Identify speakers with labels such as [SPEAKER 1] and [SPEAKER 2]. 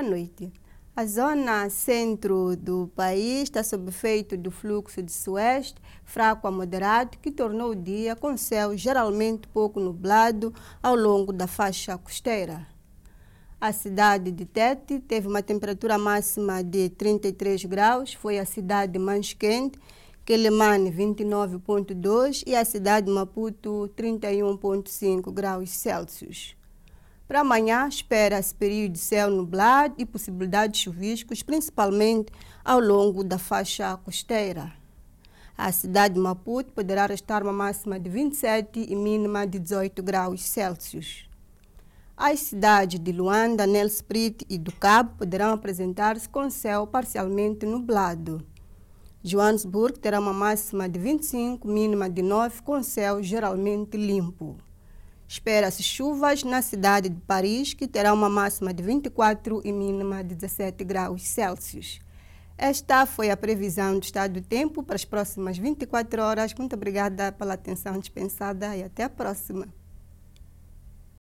[SPEAKER 1] À noite. A zona centro do país está sob efeito do fluxo de sueste, fraco a moderado, que tornou o dia com céu geralmente pouco nublado ao longo da faixa costeira. A cidade de Tete teve uma temperatura máxima de 33 graus, foi a cidade mais quente, Quelimane 29,2 e a cidade de Maputo 31,5 graus Celsius. Para amanhã, espera-se período de céu nublado e possibilidade de chuviscos, principalmente ao longo da faixa costeira. A cidade de Maputo poderá restar uma máxima de 27 e mínima de 18 graus Celsius. As cidades de Luanda, Nelsprit e do Cabo poderão apresentar-se com céu parcialmente nublado. Joanesburgo terá uma máxima de 25, mínima de 9, com céu geralmente limpo. Espera-se chuvas na cidade de Paris, que terá uma máxima de 24 e mínima de 17 graus Celsius. Esta foi a previsão do estado do tempo para as próximas 24 horas. Muito obrigada pela atenção dispensada e até a próxima.